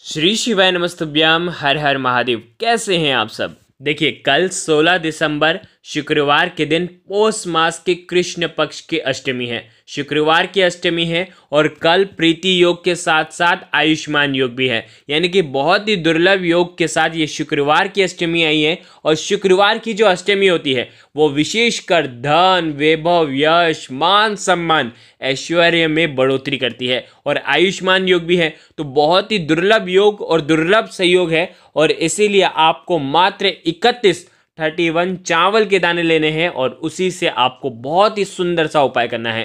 श्री शिवाय नमस्तभ्याम हर हर महादेव कैसे हैं आप सब देखिए कल 16 दिसंबर शुक्रवार के दिन पोष मास के कृष्ण पक्ष की अष्टमी है शुक्रवार की अष्टमी है और कल प्रीति योग के साथ साथ आयुष्मान योग भी है यानी कि बहुत ही दुर्लभ योग के साथ ये शुक्रवार की अष्टमी आई है और शुक्रवार की जो अष्टमी होती है वो विशेषकर धन वैभव यश मान सम्मान ऐश्वर्य में बढ़ोतरी करती है और आयुष्मान योग भी है तो बहुत ही दुर्लभ योग और दुर्लभ सहयोग है और इसीलिए आपको मात्र इकतीस थर्टी वन चावल के दाने लेने हैं और उसी से आपको बहुत ही सुंदर सा उपाय करना है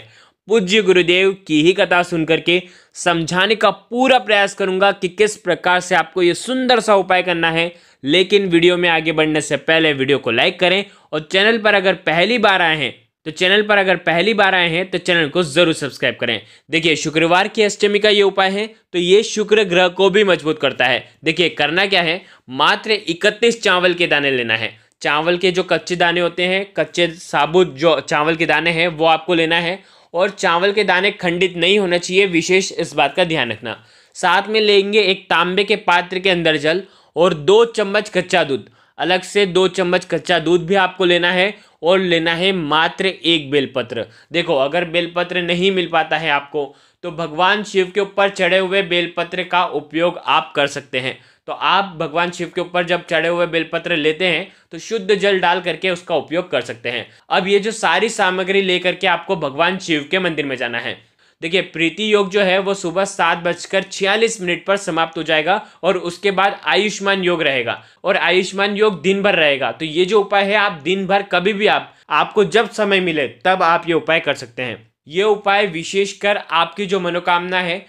पूज्य गुरुदेव की ही कथा सुन करके समझाने का पूरा प्रयास करूंगा कि किस प्रकार से आपको ये सुंदर सा उपाय करना है लेकिन वीडियो में आगे बढ़ने से पहले वीडियो को लाइक करें और चैनल पर अगर पहली बार आए हैं तो चैनल पर अगर पहली बार आए हैं तो चैनल को जरूर सब्सक्राइब करें देखिए शुक्रवार की अष्टमी का ये उपाय है तो ये शुक्र ग्रह को भी मजबूत करता है देखिए करना क्या है मात्र इकतीस चावल के दाने लेना है चावल के जो कच्चे दाने होते हैं कच्चे साबुत जो चावल के दाने हैं वो आपको लेना है और चावल के दाने खंडित नहीं होना चाहिए विशेष इस बात का ध्यान रखना साथ में लेंगे एक तांबे के पात्र के अंदर जल और दो चम्मच कच्चा दूध अलग से दो चम्मच कच्चा दूध भी आपको लेना है और लेना है मात्र एक बेलपत्र देखो अगर बेलपत्र नहीं मिल पाता है आपको तो भगवान शिव के ऊपर चढ़े हुए बेलपत्र का उपयोग आप कर सकते हैं तो आप भगवान शिव के ऊपर जब चढ़े हुए बेलपत्र लेते हैं तो शुद्ध जल डाल करके उसका उपयोग कर सकते हैं अब ये जो सारी सामग्री लेकर के आपको भगवान शिव के मंदिर में जाना है देखिए प्रीति योग जो है वो सुबह सात बजकर छियालीस मिनट पर समाप्त हो जाएगा और उसके बाद आयुष्मान योग रहेगा और आयुष्मान योग दिन भर रहेगा तो ये जो उपाय है आप दिन भर कभी भी आप आपको जब समय मिले तब आप ये उपाय कर सकते हैं ये उपाय विशेषकर आपकी जो मनोकामना है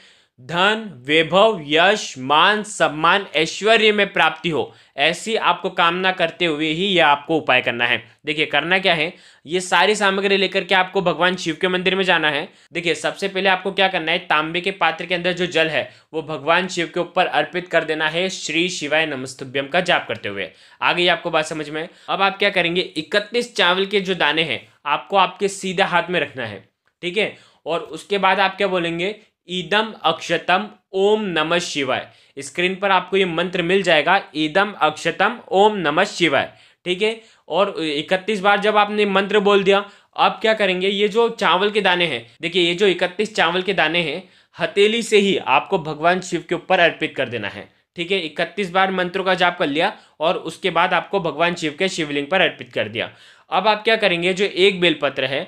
धन वैभव यश मान सम्मान ऐश्वर्य में प्राप्ति हो ऐसी आपको कामना करते हुए ही यह आपको उपाय करना है देखिए करना क्या है ये सारी सामग्री लेकर के आपको भगवान शिव के मंदिर में जाना है देखिए सबसे पहले आपको क्या करना है तांबे के पात्र के अंदर जो जल है वो भगवान शिव के ऊपर अर्पित कर देना है श्री शिवाय नमस्तुभ्यम का जाप करते हुए आ गई आपको बात समझ में अब आप क्या करेंगे इकतीस चावल के जो दाने हैं आपको आपके सीधे हाथ में रखना है ठीक है और उसके बाद आप क्या बोलेंगे ईदम अक्षतम ओम नमः शिवाय स्क्रीन पर आपको ये मंत्र मिल जाएगा ईदम अक्षतम ओम नमः शिवाय ठीक है और इकतीस बार जब आपने मंत्र बोल दिया अब क्या करेंगे ये जो चावल के दाने हैं देखिए ये जो इकतीस चावल के दाने हैं हथेली से ही आपको भगवान शिव के ऊपर अर्पित कर देना है ठीक है इकतीस बार मंत्रों का जाप कर लिया और उसके बाद आपको भगवान शिव के शिवलिंग पर अर्पित कर दिया अब आप क्या करेंगे जो एक बेलपत्र है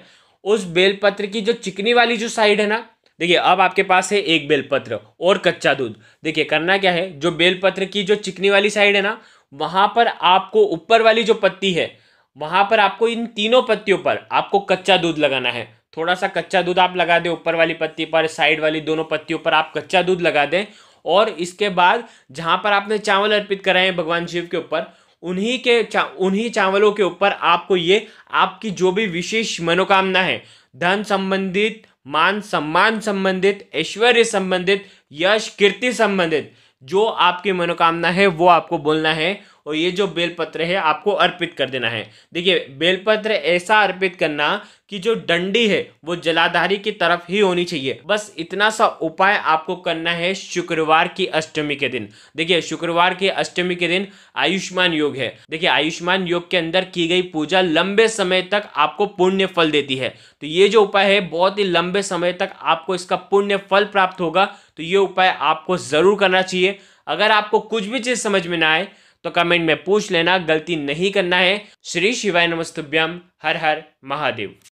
उस बेलपत्र की जो चिकनी वाली जो साइड है ना देखिए अब आपके पास है एक बेलपत्र और कच्चा दूध देखिए करना क्या है जो बेलपत्र की जो चिकनी वाली साइड है ना वहां पर आपको ऊपर वाली जो पत्ती है वहां पर आपको इन तीनों पत्तियों पर आपको कच्चा दूध लगाना है थोड़ा सा कच्चा दूध आप लगा दें ऊपर वाली पत्ती पर साइड वाली दोनों पत्तियों पर आप कच्चा दूध लगा दें और इसके बाद जहां पर आपने चावल अर्पित कराए हैं भगवान शिव के ऊपर उन्हीं के चा उन्हीं चावलों के ऊपर आपको ये आपकी जो भी विशेष मनोकामना है धन संबंधित मान सम्मान संबंधित ऐश्वर्य संबंधित यश कीर्ति संबंधित जो आपकी मनोकामना है वो आपको बोलना है और ये जो बेलपत्र है आपको अर्पित कर देना है देखिए बेलपत्र ऐसा अर्पित करना कि जो डंडी है वो जलाधारी की तरफ ही होनी चाहिए बस इतना सा उपाय आपको करना है शुक्रवार की अष्टमी के दिन देखिए शुक्रवार की अष्टमी के दिन आयुष्मान योग है देखिए आयुष्मान योग के अंदर की गई पूजा लंबे समय तक आपको पुण्य फल देती है तो ये जो उपाय है बहुत ही लंबे समय तक आपको इसका पुण्य फल प्राप्त होगा तो ये उपाय आपको जरूर करना चाहिए अगर आपको कुछ भी चीज़ समझ में ना आए तो कमेंट में पूछ लेना गलती नहीं करना है श्री शिवाय नमस्तुभ्यम हर हर महादेव